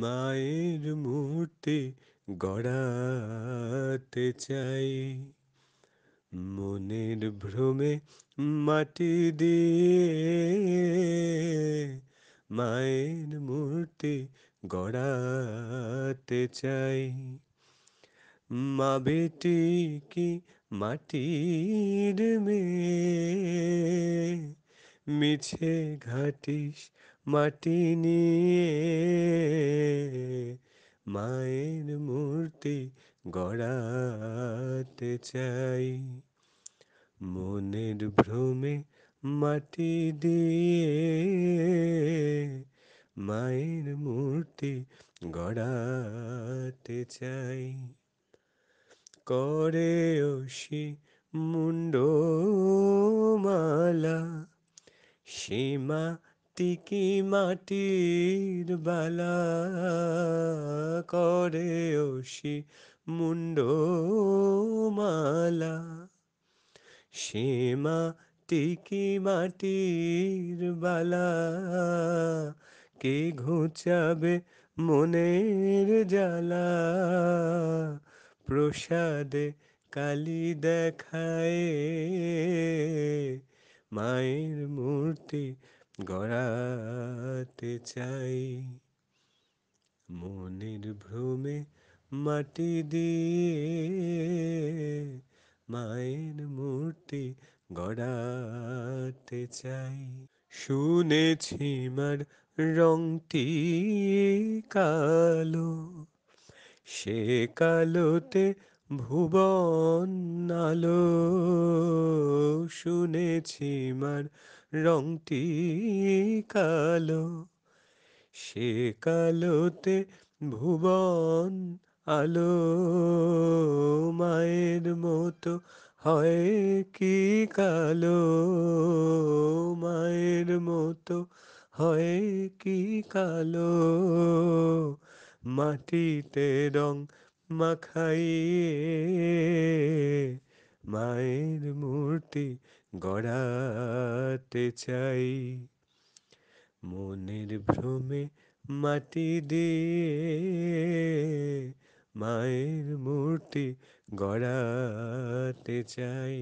মায়ের মূর্তি গড়াতে চাই মনের ভ্রমে মাটি দিয়ে মায়ের মূর্তি গড়াতে চাই মা বেটি কি মাটির মে মিছে ঘাটিস মাটি নিয়ে গড়াতে চাই মনের ভ্রমে মাটি দিয়ে মায়ের মূর্তি গড়াতে চাই করে ওষি মুন্ড মালা সীমা টিকি মাটির বালা করে ওষি মালা সেমা টিকি মাটির বালা কে ঘুচাবে মনের জ্বালা প্রসাদে কালি দেখায় মায়ের মূর্তি গড়াতে চাই মনের ভ্রমে মাটি দিয়ে মায়ের মূর্তি গড়াতে চাই শুনেছি মার রংটি কালো সে কালোতে ভুবন আলো শুনেছি মার রংটি কালো সে কালোতে ভুবন আলো মায়ের মতো হয় কি কালো মায়ের মতো হয় কি কালো মাটিতে রং মাখাইয়ে মায়ের মূর্তি গড়াতে চাই মনের ভ্রমে মাটি দিয়ে মায়ের মূর্তি গড়াতে চাই